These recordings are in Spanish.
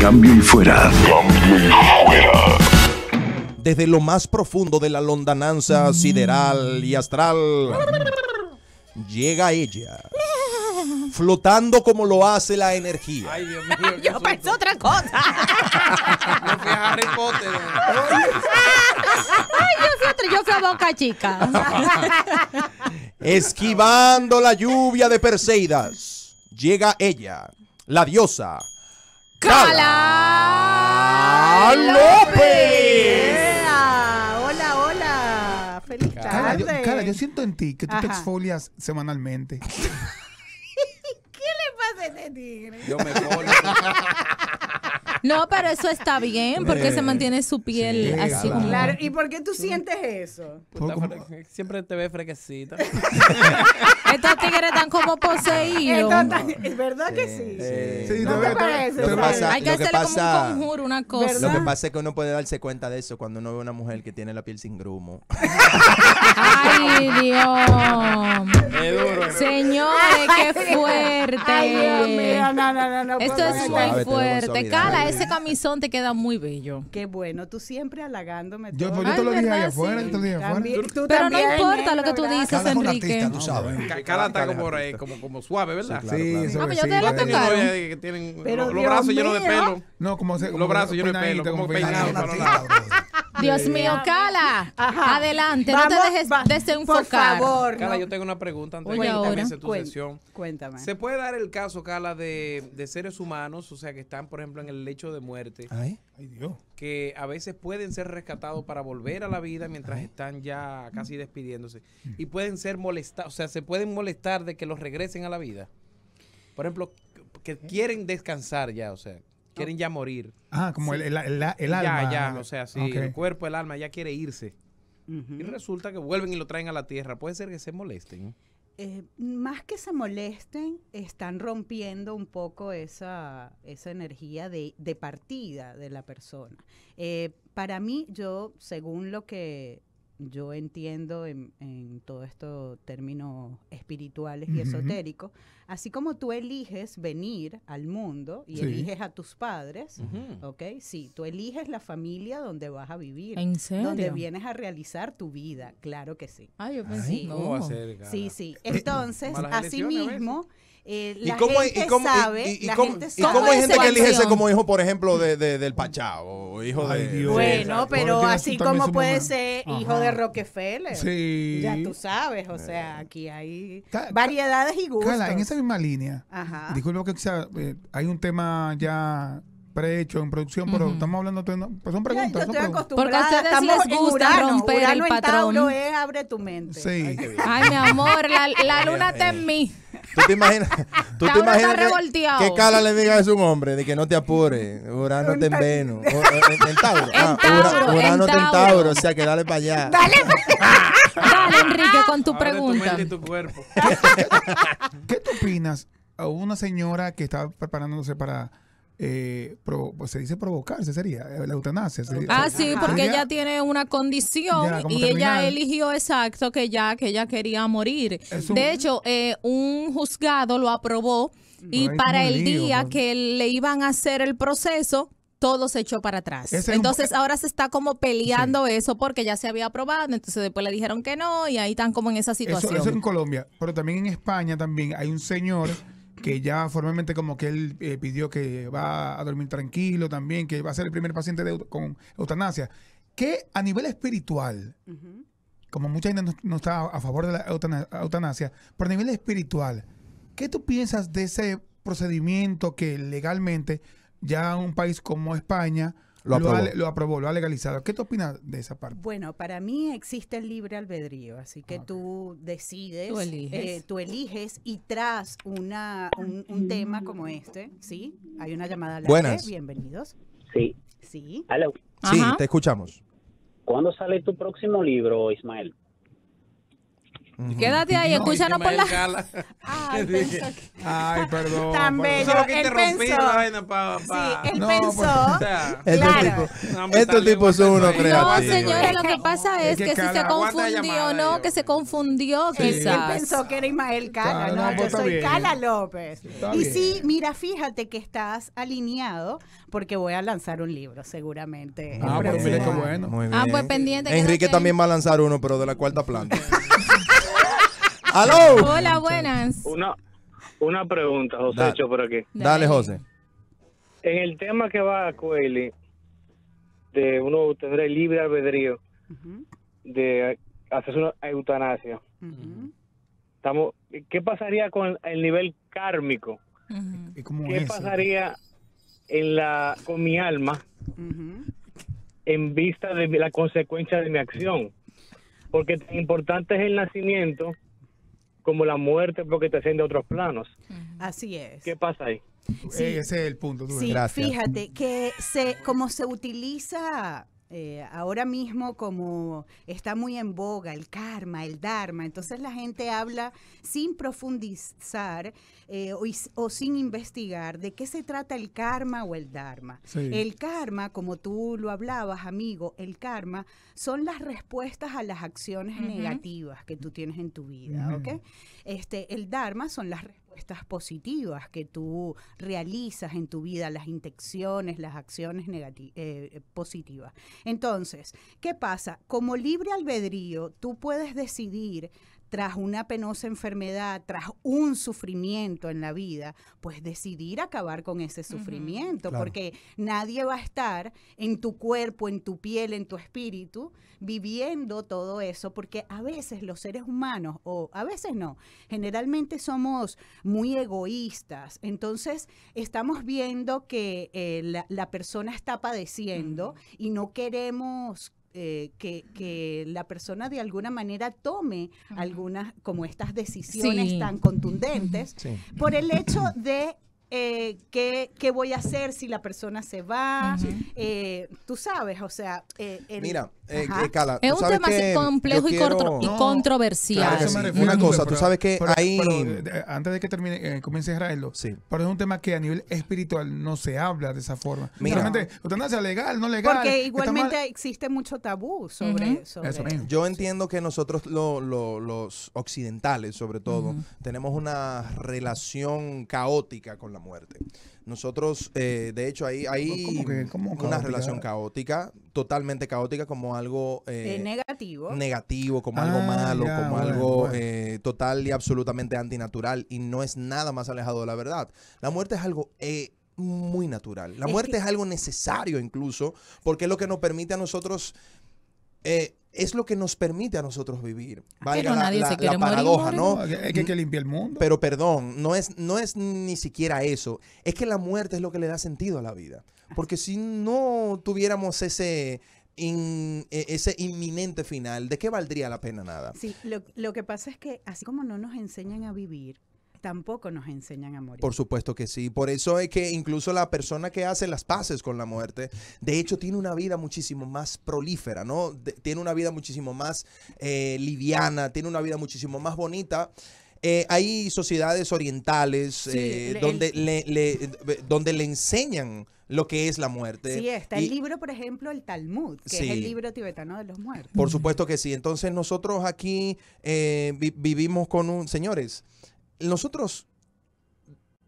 Cambio y fuera. desde lo más profundo de la londananza sideral y astral, llega ella. Flotando como lo hace la energía. Ay, Yo pensé otra cosa. Ay, yo fui, yo fui a Boca Chica. Esquivando la lluvia de Perseidas, llega ella, la diosa, Cala López. Hola, hola. Feliz tarde. Cala, yo, siento en ti que tú te exfolias semanalmente. ¿Qué le pasa a ese tigre? Yo me exfolio. No, pero eso está bien porque se mantiene su piel así. Claro. ¿y por qué tú sientes eso? Pues siempre te ve frequecita. Estos tigres están como poseídos. Es verdad que sí. sí. ¿No te parece? Lo pasa, Hay un conjuro, una cosa. Lo que pasa es que uno puede darse cuenta de eso cuando uno ve una mujer que tiene la piel sin grumo. Ay, Dios. Señores, qué fuerte. Ay, Dios mío. Esto es muy fuerte. Cala, ese camisón te queda muy bello. Qué bueno, tú siempre halagándome. Yo, te lo dije ahí afuera, te lo dije afuera. Pero no importa lo que tú dices, Enrique. Cala está como, como, como suave, ¿verdad? Sí, claro, ah, pues sí, pero yo te lo Tienen los brazos llenos de pelo. No, como Los brazos llenos de pelo, como peinados. Dios mío, Cala, adelante, no te dejes desenfocar. Por favor. Carla, yo tengo una pregunta antes de que termine tu sesión. Cuéntame. ¿Se puede dar el caso, Carla, de, seres humanos, o sea, que están, por ejemplo, en el lecho de muerte? Ay, Dios. Que a veces pueden ser rescatados para volver a la vida mientras están ya casi despidiéndose. Y pueden ser molestados, o sea, se pueden molestar de que los regresen a la vida. Por ejemplo, que quieren descansar ya, o sea quieren ya morir. Ah, como el, alma. Ya, ya, o sea, sí, el cuerpo, el alma, ya quiere irse. Y resulta que vuelven y lo traen a la tierra. Puede ser que se molesten. Eh, más que se molesten, están rompiendo un poco esa, esa energía de, partida de la persona. Eh, para mí, yo, según lo que yo entiendo en, en todo esto términos espirituales y esotéricos, así como tú eliges venir al mundo y eliges a tus padres, ¿ok? Sí, tú eliges la familia donde vas a vivir, ¿En serio? donde vienes a realizar tu vida, claro que sí. Ah, yo pensé, Sí, sí. Eh, Entonces, mismo, eh, ¿Y cómo, y cómo, y, cómo hay gente que elige ese como hijo, por ejemplo, de, de, del Pachao? Hijo de... Bueno, pero así como puede ser hijo de Rockefeller. Sí. Ya tú sabes, o sea, eh. aquí hay variedades y gustos. en esa misma línea, Ajá. que sea, eh, hay un tema ya prehecho en producción, pero estamos hablando de pues son preguntas. Porque a ustedes estamos les gusta Urano, romper Urano el patrón. es abre tu mente. Sí. Ay, mi amor, la, la luna está en mí. ¿Tú te imaginas, tú te imaginas que, Cala le diga a un hombre de que no te apure? Urano te enveno. Centauro. Ah, ura, urano O sea, que dale para allá. Dale Dale, Enrique, con tu pregunta. Tu y tu cuerpo. ¿Qué, tú opinas a una señora que está preparándose para eh, pues, se dice provocarse, sería eh, la eutanasia. ah, sí, porque ella tiene una condición y ella eligió exacto que ya que ella quería morir. de hecho, eh, un juzgado lo aprobó mm. y para el día pues. que le iban a hacer el proceso, todo se echó para atrás. entonces eh, ahora se está como peleando eso porque ya se había aprobado, entonces después le dijeron que no y ahí están como en esa situación. Eso, eso en Colombia, pero también en España también hay un señor que ya formalmente como que él eh, pidió que va a dormir tranquilo también, que va a ser el primer paciente de, con eutanasia, que a nivel espiritual, como mucha gente no, está a favor de la eutanasia, pero a nivel espiritual, ¿qué tú piensas de ese procedimiento que legalmente ya un país como España lo aprobó. Lo, ha, legalizado. ¿Qué te opinas de esa parte? Bueno, para mí existe el libre albedrío, así que ah, tú decides, tú eliges, eh, y tras un, tema como este, ¿sí? Hay una llamada a la Buenas. bienvenidos. Sí. Sí. Sí, te escuchamos. ¿Cuándo sale tu próximo libro, Ismael? Quédate ahí, escúchanos por la. Ay, perdón. Tan bello. que Sí, él pensó. Pues, claro. Estos tipos este tipo son este uno, creo. No, señores, lo que pasa es, que, si se confundió, no, que se confundió, que quizás. Él pensó que era Ismael Cala, no, pues, yo soy Cala López. y sí, mira, fíjate que estás alineado porque voy a lanzar un libro, seguramente. Ah, pues mire qué bueno. Ah, pues pendiente. Enrique también va a lanzar uno, pero de la cuarta planta. ¡Aló! Hola, buenas. Una, una pregunta, José, Dale. por aquí. Dale, José. En el tema que va a Coeli, de uno tendrá libre albedrío de hacer una eutanasia, estamos, ¿qué pasaría con el nivel kármico? ¿Qué pasaría en la, con mi alma en vista de la consecuencia de mi acción? Porque tan importante es el nacimiento como la muerte porque te asciende a otros planos. Así es. ¿Qué pasa ahí? Sí, Ese es el punto. Sí, fíjate que se, como se utiliza eh, ahora mismo como está muy en boga el karma, el dharma, entonces la gente habla sin profundizar eh, o, sin investigar de qué se trata el karma o el dharma. El karma, como tú lo hablabas, amigo, el karma son las respuestas a las acciones negativas que tú tienes en tu vida, Este, el dharma son las respuestas estas positivas que tú realizas en tu vida, las intenciones, las acciones negativas eh, positivas. Entonces, ¿qué pasa? Como libre albedrío, tú puedes decidir tras una penosa enfermedad, tras un sufrimiento en la vida, pues decidir acabar con ese sufrimiento, porque nadie va a estar en tu cuerpo, en tu piel, en tu espíritu, viviendo todo eso, porque a veces los seres humanos, o a veces no, generalmente somos muy egoístas, entonces estamos viendo que eh, la, persona está padeciendo y no queremos eh, que, que, la persona de alguna manera tome algunas, como estas decisiones tan contundentes, por el hecho de eh, ¿qué, ¿qué, voy a hacer si la persona se va? Eh, tú sabes, o sea... Eh, Mira, es un tema así complejo y, controversial. Una cosa, tú sabes que ahí... antes de que termine, comience a sí. pero es un tema que a nivel espiritual no se habla de esa forma. Mira. legal, no legal. Porque igualmente existe mucho tabú sobre, eso. Yo entiendo que nosotros los occidentales, sobre todo, tenemos una relación caótica con la muerte. Nosotros, eh, de hecho, ahí hay una relación caótica, totalmente caótica, como algo eh, negativo. Negativo, como algo ah, malo, como algo eh, total y absolutamente antinatural. Y no es nada más alejado de la verdad. La muerte es algo muy natural. La muerte es, es algo necesario incluso, porque es lo que nos permite a nosotros eh, es lo que nos permite a nosotros vivir. pero ah, la, paradoja, ¿no? Es que, que limpiar el mundo. Pero perdón, no es, no es ni siquiera eso. Es que la muerte es lo que le da sentido a la vida. Porque si no tuviéramos ese, e, ese inminente final, ¿de qué valdría la pena nada? Sí, lo, lo, que pasa es que así como no nos enseñan a vivir, tampoco nos enseñan a morir. Por supuesto que sí. Por eso es que incluso la persona que hace las paces con la muerte, de hecho, tiene una vida muchísimo más prolífera, ¿no? tiene una vida muchísimo más eh, liviana, tiene una vida muchísimo más bonita. Eh, hay sociedades orientales eh, donde, le, donde le enseñan lo que es la muerte. Sí, está el libro, por ejemplo, el Talmud, que es el libro tibetano de los muertos. Por supuesto que sí. Entonces nosotros aquí vivimos con un, señores, nosotros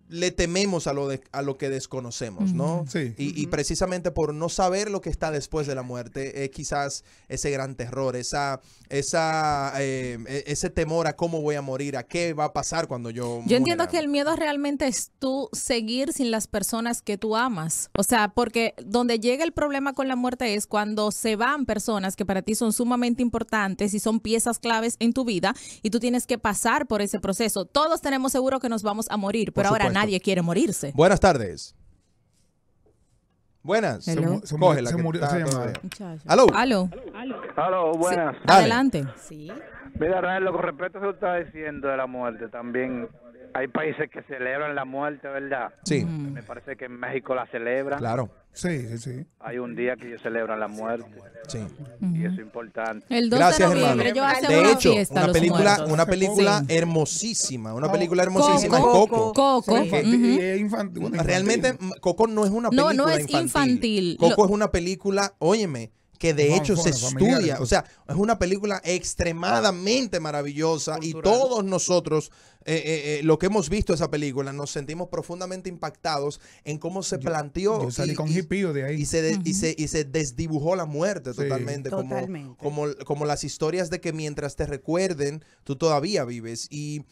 le tememos a lo, a lo que desconocemos, ¿no? Sí. Y, precisamente por no saber lo que está después de la muerte, es eh, quizás ese gran terror, esa, esa, eh, e, ese temor a cómo voy a morir, a qué va a pasar cuando yo... Yo entiendo que el miedo realmente es tú seguir sin las personas que tú amas. O sea, porque donde llega el problema con la muerte es cuando se van personas que para ti son sumamente importantes y son piezas claves en tu vida y tú tienes que pasar por ese proceso. Todos tenemos seguro que nos vamos a morir, pero ahora nadie quiere morirse. Buenas tardes. Buenas. Se, mu- se, murió Aló. Aló. Aló, buenas. Adelante. Sí. Mira, Rael, lo que respecto a lo que usted está diciendo de la muerte, también hay países que celebran la muerte, ¿verdad? Sí. Me parece que en México la celebran. Claro. Sí, sí, sí. Hay un día que ellos celebran la muerte. Sí. Y eso es importante. Gracias, de De hecho, una película, una película hermosísima, una película hermosísima Coco. Coco. Coco. Realmente Coco no es una película No, no es infantil. Coco es una película, óyeme, que de hecho se estudia. O sea, es una película extremadamente maravillosa y todos nosotros, eh, eh, eh, lo que hemos visto esa película, nos sentimos profundamente impactados en cómo se planteó. y, con de ahí. se, y se, desdibujó la muerte totalmente, Como, como, las historias de que mientras te recuerden, tú todavía vives. Y.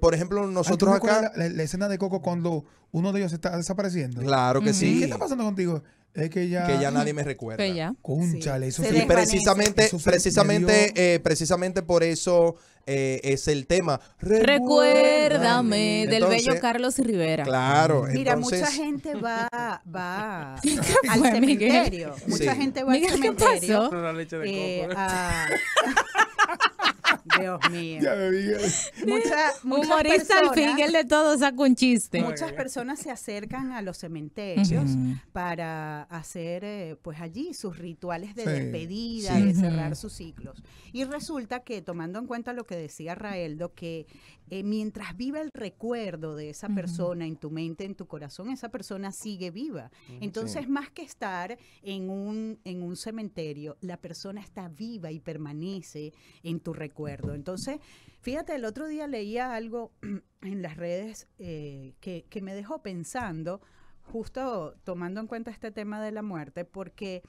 por ejemplo, nosotros acá. La, escena de Coco cuando uno de ellos está desapareciendo. Claro que sí. ¿Qué está pasando contigo? Es que ya, nadie me recuerda. Pues y precisamente, precisamente, eh, precisamente por eso eh, es el tema. Recuérdame, del bello Carlos Rivera. Claro. Mira, mucha gente va, va al cementerio. Mucha gente va al cementerio. Dios mío. muchas, Humorista personas, al de todo saca un chiste. Muchas personas se acercan a los cementerios para hacer, eh, pues allí, sus rituales de despedida, y de cerrar sus ciclos. Y resulta que, tomando en cuenta lo que decía Raeldo, que eh, mientras viva el recuerdo de esa persona en tu mente, en tu corazón, esa persona sigue viva. Entonces, más que estar en un, en un cementerio, la persona está viva y permanece en tu recuerdo. Entonces, fíjate, el otro día leía algo en las redes eh, que me dejó pensando, justo tomando en cuenta este tema de la muerte, porque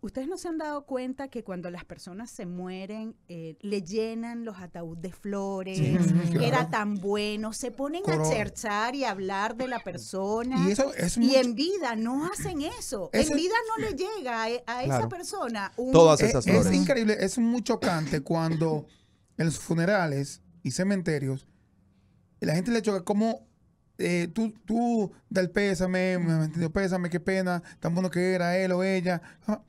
ustedes no se han dado cuenta que cuando las personas se mueren, eh, le llenan los ataúdes de flores, que era tan bueno, se ponen a cherchar y hablar de la persona. Y, en vida no hacen eso. En vida no le llega a, e, esa persona un... Todas e, Es, increíble, es muy chocante cuando en los funerales y cementerios la gente le choca como eh, tú, tú, del pésame, pésame, qué pena, tan bueno que era él o ella. Ah,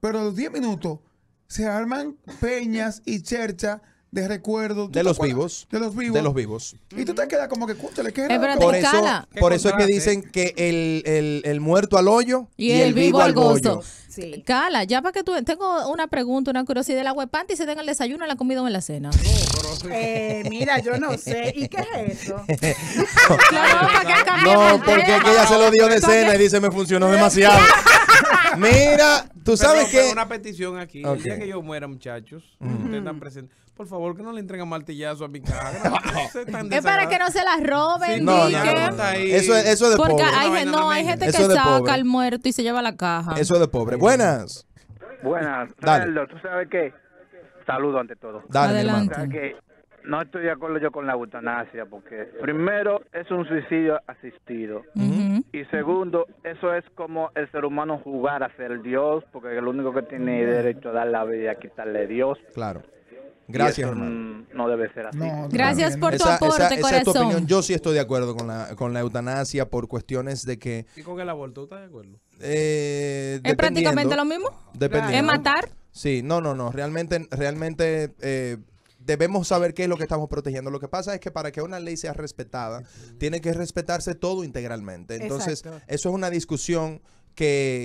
pero a los 10 minutos se arman peñas y cherchas de recuerdos. De los vivos. De los vivos. De los vivos. Y tú te quedas como que, escúchale, que Por, eso, por eso es que dicen que el, muerto al hoyo y, el, el, vivo, al gozo. Cala, ya para que tú. Tengo una pregunta, una curiosidad. la web panty se tenga el desayuno, la comida o en la cena? eh, mira, yo no sé. ¿Y qué es eso? no, porque es que ella se lo dio de cena y dice, me funcionó demasiado. Mira, tú sabes que. una petición aquí. Okay. El día que yo muera, muchachos, mm. están mm. presentes. Por favor, que no le entreguen martillazo a mi cara. es para que no se las roben. Sí, no, eso, es, eso es de Porque pobre. Hay, no, hay gente que saca al muerto y se lleva la caja. Eso es de pobre. Buenas. Buenas. Dale. ¿Tú sabes qué? Saludo ante todo. Dale, No estoy de acuerdo yo con la eutanasia porque primero es un suicidio asistido y segundo eso es como el ser humano jugar a ser Dios porque el único que tiene derecho a dar la vida a quitarle Dios. Claro. Gracias, hermano. Mm, no debe ser así. Gracias por tu aporte, es tu opinión. Yo sí estoy de acuerdo con la, con la eutanasia por cuestiones de que... ¿Y con el aborto estás de acuerdo? Eh, ¿Es prácticamente lo mismo? ¿Es matar? Sí, no, no, no. Realmente, realmente... Eh, debemos saber qué es lo que estamos protegiendo. Lo que pasa es que para que una ley sea respetada, tiene que respetarse todo integralmente. Entonces, eso es una discusión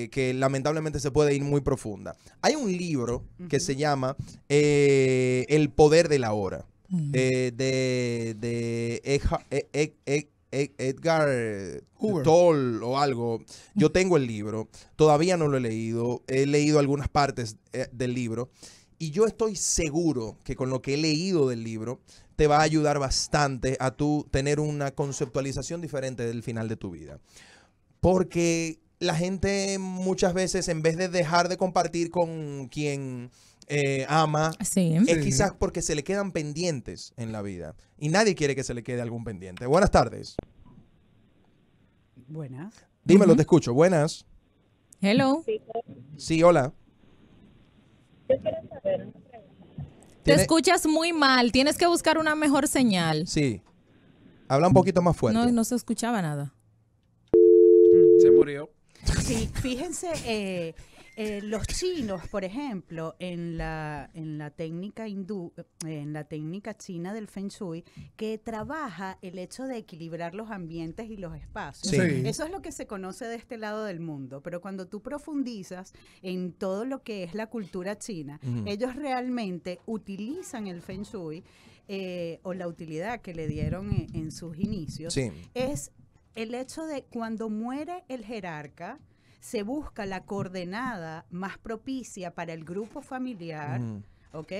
que, lamentablemente se puede ir muy profunda. Hay un libro que se llama eh, El poder de la hora, mm. de, de e, e, e, Edgar Toll o algo. Mm. Yo tengo el libro, todavía no lo he leído, he leído algunas partes eh, del libro. Y yo estoy seguro que con lo que he leído del libro te va a ayudar bastante a tú tener una conceptualización diferente del final de tu vida. Porque la gente muchas veces, en vez de dejar de compartir con quien eh, ama, es quizás porque se le quedan pendientes en la vida. Y nadie quiere que se le quede algún pendiente. Buenas tardes. Buenas. Dímelo, te escucho. Buenas. Hello. Sí, hola. Te escuchas muy mal. Tienes que buscar una mejor señal. Sí. Habla un poquito más fuerte. no se escuchaba nada. Se murió. Sí, fíjense, eh, eh, los chinos, por ejemplo, en la, en la técnica hindú, en la técnica china del Feng Shui, que trabaja el hecho de equilibrar los ambientes y los espacios. Eso es lo que se conoce de este lado del mundo, pero cuando tú profundizas en todo lo que es la cultura china, ellos realmente utilizan el Feng Shui eh, o la utilidad que le dieron en, sus inicios, sí. es el hecho de cuando muere el jerarca, se busca la coordenada más propicia para el grupo familiar. ¿ok?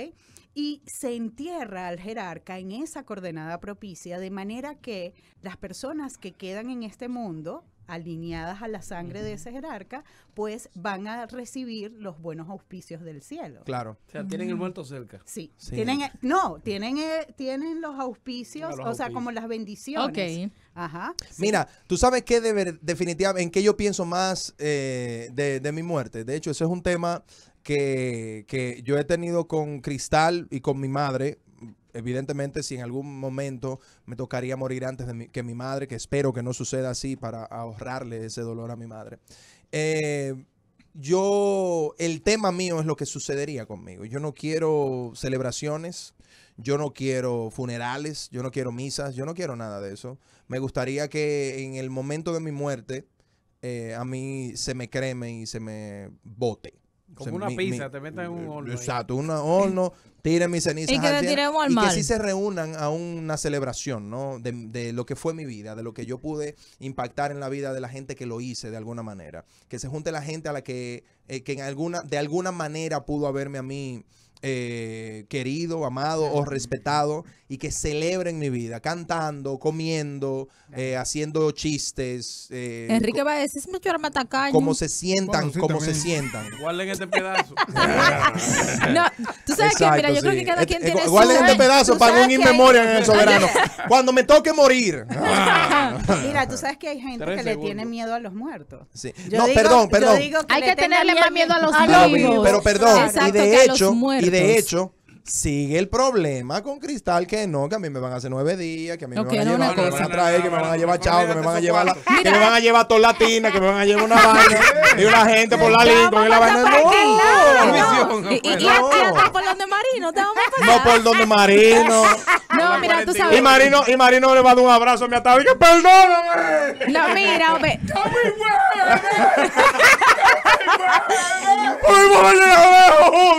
Y se entierra al jerarca en esa coordenada propicia, de manera que las personas que quedan en este mundo alineadas a la sangre de ese jerarca, pues van a recibir los buenos auspicios del cielo. Claro. O sea, tienen el muerto cerca. Sí. Tienen, eh, no, tienen, eh, tienen los auspicios, o sea, como las bendiciones. Ok. Ajá. Mira, tú sabes que de, definitivamente, en qué yo pienso más eh, de, mi muerte. De hecho, ese es un tema que, que, yo he tenido con Cristal y con mi madre evidentemente si en algún momento me tocaría morir antes de que mi madre, que espero que no suceda así para ahorrarle ese dolor a mi madre. Eh, yo, el tema mío es lo que sucedería conmigo. Yo no quiero celebraciones, yo no quiero funerales, yo no quiero misas, yo no quiero nada de eso. Me gustaría que en el momento de mi muerte eh, a mí se me creme y se me bote. Como una pizza, te metas en un horno. Exacto, un horno, mis cenizas. Y que y que sí se reúnan a una celebración, ¿no? De, de, lo que fue mi vida, de lo que yo pude impactar en la vida de la gente que lo hice de alguna manera. Que se junte la gente a la que, eh, que en alguna, de alguna manera pudo haberme a mí eh, querido, amado o respetado y que celebren mi vida, cantando, comiendo, eh, haciendo chistes. Eh, Enrique va a decir, Como se sientan, como se sientan. Guarden este pedazo. no, tú sabes que, mira, yo creo que cada quien tiene su... Guarden este pedazo para un inmemoria en el soberano. Cuando me toque morir. mira, tú sabes que hay gente que le tiene miedo a los muertos. no, perdón, perdón. hay que tenerle más miedo a los vivos. Pero perdón, y de hecho, y de hecho, sigue el problema con Cristal que no, que a mí me van a hacer nueve días, que a mí me van a llevar, no, que me van a traer, que me van a llevar chao, que me van a llevar que me van a llevar toda latina, que me van a llevar una vaina y una gente por la línea y la vaina no. no y, por donde Marino, te No por donde Marino. No, mira, tú sabes. Y Marino, y Marino le va a dar un abrazo a mi atado que perdóname. No, mira, hombre.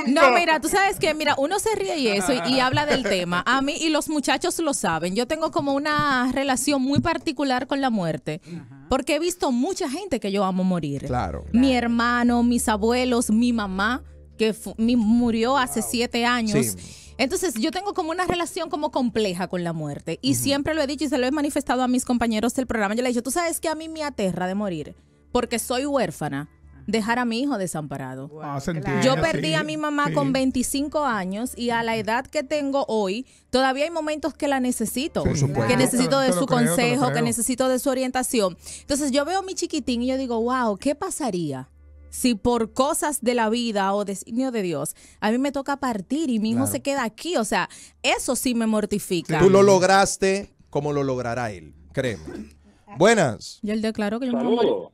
No, mira, tú sabes que, mira, uno se ríe y eso y, ah. habla del tema. A mí y los muchachos lo saben. Yo tengo como una relación muy particular con la muerte. Porque he visto mucha gente que yo amo morir. Claro. Mi hermano, mis abuelos, mi mamá, que murió hace siete años. Entonces, yo tengo como una relación como compleja con la muerte. Y siempre lo he dicho y se lo he manifestado a mis compañeros del programa. Yo le he dicho, tú sabes que a mí me aterra de morir porque soy huérfana dejar a mi hijo desamparado. Ah, yo perdí a mi mamá con 25 años y a la edad que tengo hoy, todavía hay momentos que la necesito, que necesito de su consejo, que necesito de su orientación. Entonces yo veo a mi chiquitín y yo digo, wow, ¿qué pasaría? si por cosas de la vida o designio de Dios, a mí me toca partir y mi hijo se queda aquí. O sea, eso sí me mortifica. Tú lo lograste como lo logrará él, créeme. Buenas. Y él declaró que yo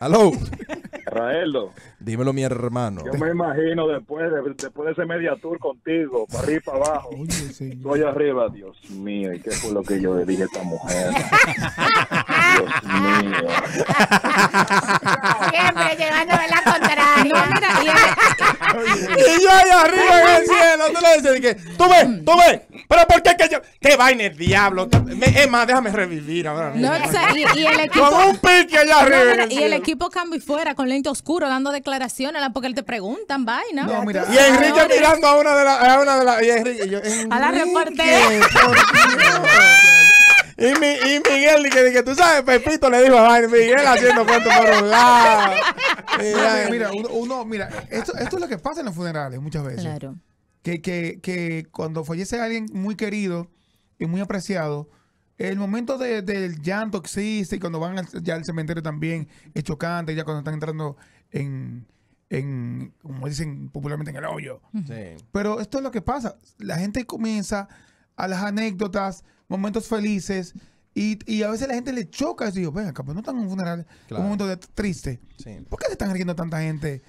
Aló. Dímelo, mi hermano. Yo me imagino después de, después de ese media tour contigo, para arriba para abajo. Soy arriba, Dios mío, ¿y qué fue lo que yo le dije a esta mujer? Dios mío. Siempre llevándome la contraria. y, yo ahí arriba en el cielo, tú le dices, tú ves, tú ves. Pero ¿por qué que yo? ¿Qué vaina el diablo? es más, déjame revivir ahora. No, y, el equipo. Con un pique y el equipo cambio y fuera, con lente oscuro, dando declaraciones porque te preguntan vaina. No, Y Enrique mirando a una de las. A, la, y a la reportera. Y, mi, y, Miguel, que, que, tú sabes, Pepito le dijo a Miguel haciendo cuento por un lado. Mira, mira, uno, uno mira esto, esto, es lo que pasa en los funerales muchas veces. Claro que, que, que cuando fallece alguien muy querido y muy apreciado, el momento del llanto existe y cuando van al, ya al cementerio también es chocante, ya cuando están entrando en, como dicen popularmente, en el hoyo. Pero esto es lo que pasa. La gente comienza a las anécdotas, momentos felices, y, a veces la gente le choca Y yo, venga, pues no están en un funeral, un momento triste. ¿Por qué se están riendo tanta gente?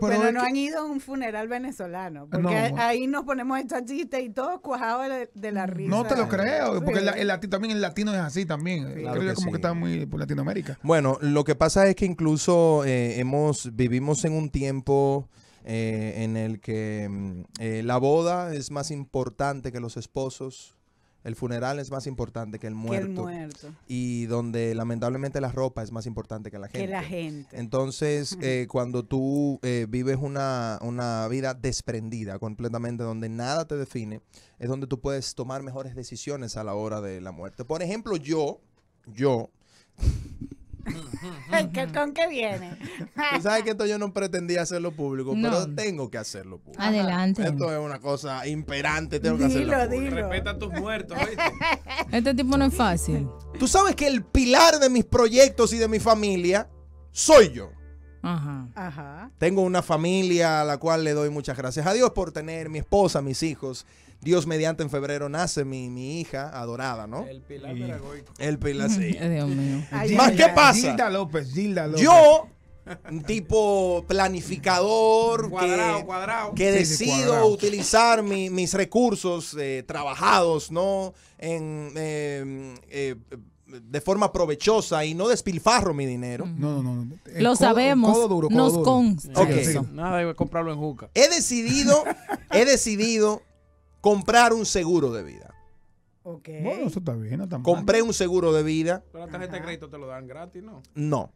Pero no han ido a un funeral venezolano, porque ahí nos ponemos esta chiste y todo cuajado de, la mm, risa. No te lo creo, porque el, latino, también el latino es así también. creo como que está muy por Latinoamérica. Bueno, lo que pasa es que incluso eh, hemos vivimos en un tiempo eh, en el que mm, eh, la boda es más importante que los esposos el funeral es más importante que el muerto. Y donde lamentablemente la ropa es más importante que la gente. Que la gente. Entonces, eh, cuando tú eh, vives una, una, vida desprendida completamente, donde nada te define, es donde tú puedes tomar mejores decisiones a la hora de la muerte. Por ejemplo, yo, yo, ¿Qué, ¿Con qué viene? Tú sabes que esto yo no pretendía hacerlo público, pero tengo que hacerlo público. Adelante. Esto es una cosa imperante, tengo que hacerlo público. Respeta a tus muertos, Este tipo no es fácil. Tú sabes que el pilar de mis proyectos y de mi familia soy yo. Ajá. Ajá. Tengo una familia a la cual le doy muchas gracias a Dios por tener mi esposa, mis hijos, Dios mediante en febrero nace mi, mi hija adorada, ¿no? El pilar sí. El pilar, sí. Dios mío. Más, ¿qué pasa? Gilda López, Gilda López. Yo un tipo planificador cuadrado, que, cuadrado. que decido utilizar mis recursos eh, trabajados, ¿no? En, em, eh, de forma provechosa y no despilfarro mi dinero. No, no, no. Lo sabemos. Codo duro, codo nos consta. Okay. Nada a comprarlo en Juca. He decidido, he decidido comprar un seguro de vida. Okay. Bueno, eso está bien. Compré un seguro de vida. Pero la tarjeta de crédito te lo dan gratis, ¿no? No,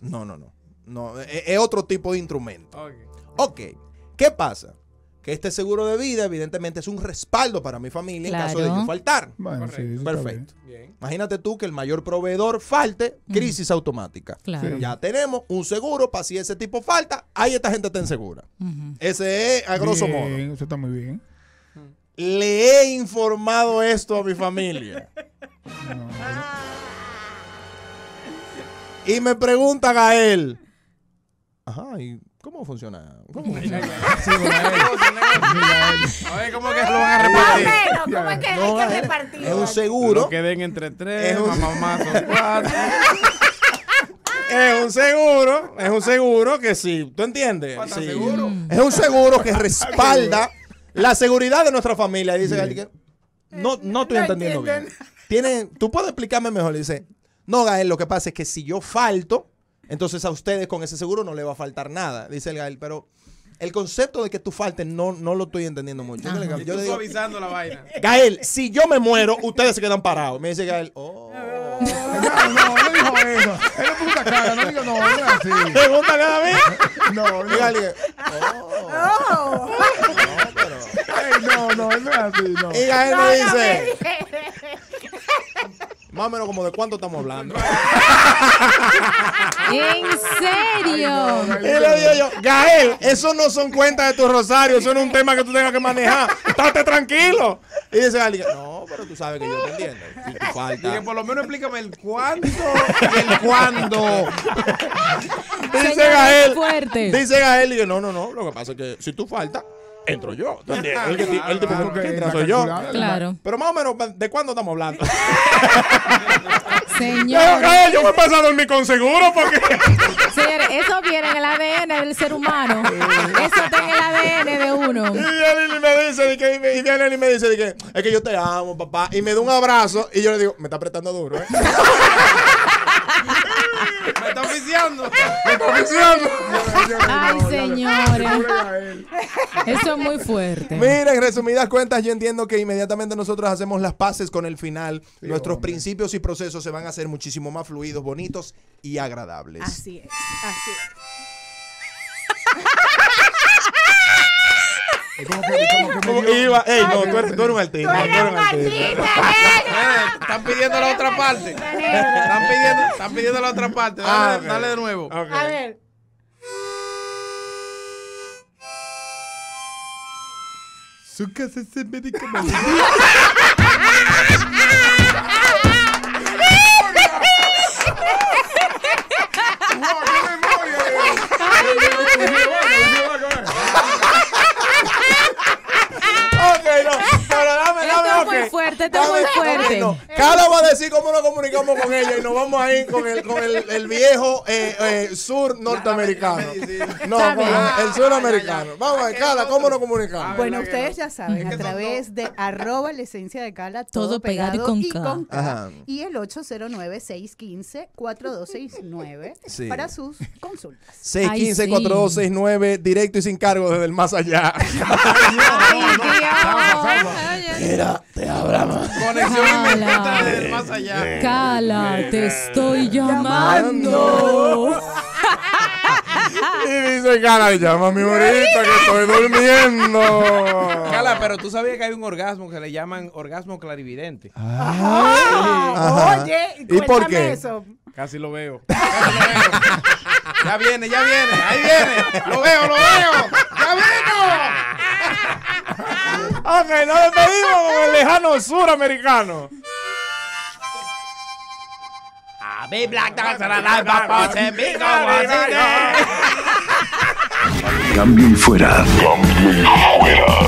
no, no, no. Es, e-, otro tipo de instrumento. ok, ¿qué pasa? Que este seguro de vida, evidentemente, es un respaldo para mi familia en caso de yo faltar. Bueno, Perfecto. Imagínate tú que el mayor proveedor falte, crisis automática. Ya tenemos un seguro para si ese tipo falta, ahí esta gente está insegura. Ese es a grosso modo. Eso está muy bien le he informado esto a mi familia. Ah. y me preguntan a él, ajá, ¿y cómo funciona? ¿Cómo funciona? ¿cómo que lo van a repartir? ¿cómo es que eh, Es un seguro. que den entre tres, es un... cuatro. Es un seguro, es un seguro que sí, ¿tú entiendes? Es un seguro que respalda la seguridad de nuestra familia. dice, Gael, no, no estoy entendiendo bien. Tiene, Tú puedes explicarme mejor. dice, no, Gael, lo que pasa es que si yo falto, entonces a ustedes con ese seguro no le va a faltar nada. Dice el Gael, pero el concepto de que tú faltes no, no lo estoy entendiendo mucho. Yo, le, avisando la vaina. Gael, si yo me muero, ustedes se quedan parados. Me dice Gael, oh. No, no, no dijo eso. Él puta cara, no digo no, así. ¿Te gusta cada No, no. oh no, no es así, no. Y Gael me dice. Más o menos como de cuánto estamos hablando. ¿En serio? Y le digo yo, Gael, eso no son cuentas de tu rosario, eso es un tema que tú tengas que manejar. Estate tranquilo. Y dice alguien, no, pero tú sabes que yo te entiendo. falta. Y que por lo menos explícame el cuánto el cuándo. dice Gael. Fuerte. Dice Gael, y yo, no, no, no. Lo que pasa es que si tú faltas entro yo. el, que, el, que entra soy yo. Claro. Pero más o menos, ¿de cuándo estamos hablando? Señor. Yo, me paso a dormir con seguro porque. Señores, eso viene en el ADN del ser humano. Eso está en el ADN de uno. Y viene me dice, que, y me dice de que, es que yo te amo, papá. Y me da un abrazo y yo le digo, me está apretando duro, ¿eh? Me está oficiando. Me está oficiando. Ay, señores. Eso es muy fuerte. miren en resumidas cuentas, yo entiendo que inmediatamente nosotros hacemos las paces con el final. Nuestros principios y procesos se van a hacer muchísimo más fluidos, bonitos y agradables. Así es. Así es. ¿Cómo Iba, ey, no, tú eres, un Están pidiendo la otra parte. Están pidiendo, la otra parte. Dale, ah, de nuevo. A ver. Su casa es medicamento. fuerte, esto fuerte. cada va a decir cómo nos comunicamos con ella y nos vamos a ir con el, con el, viejo eh, eh, sur norteamericano. No, el suramericano. Ah, vamos a ver, Cala ¿cómo nos comunicamos? Bueno, ustedes ya saben, a través de arroba la esencia de Cala todo, pegado, y con, y Y el 809-615-4269 para sus consultas. 615-4269, directo y sin cargo desde el más allá. Ay, Conexión más eh, eh. Cala, te estoy llamando. Y dice Cala, llama a mi morita que estoy durmiendo. Cala, pero tú sabías que hay un orgasmo que le llaman orgasmo clarividente. Ah. Ah. Oye, ¿y por qué? Casi lo veo. Casi lo veo. ya viene, ya viene, ahí viene. Lo veo, lo veo. ¡Ya vino! Ok, ah, nos despedimos con el lejano suramericano. A Black Cambio fuera. Cambio fuera.